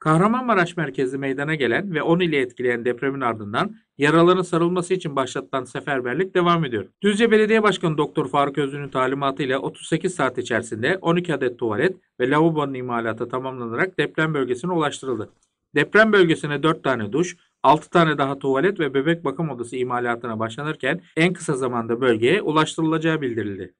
Kahramanmaraş merkezi meydana gelen ve 10 ile etkileyen depremin ardından yaraların sarılması için başlatılan seferberlik devam ediyor. Düzce Belediye Başkanı Doktor Faruk Özlü'nün talimatıyla 38 saat içerisinde 12 adet tuvalet ve lavabonun imalatı tamamlanarak deprem bölgesine ulaştırıldı. Deprem bölgesine 4 tane duş, 6 tane daha tuvalet ve bebek bakım odası imalatına başlanırken en kısa zamanda bölgeye ulaştırılacağı bildirildi.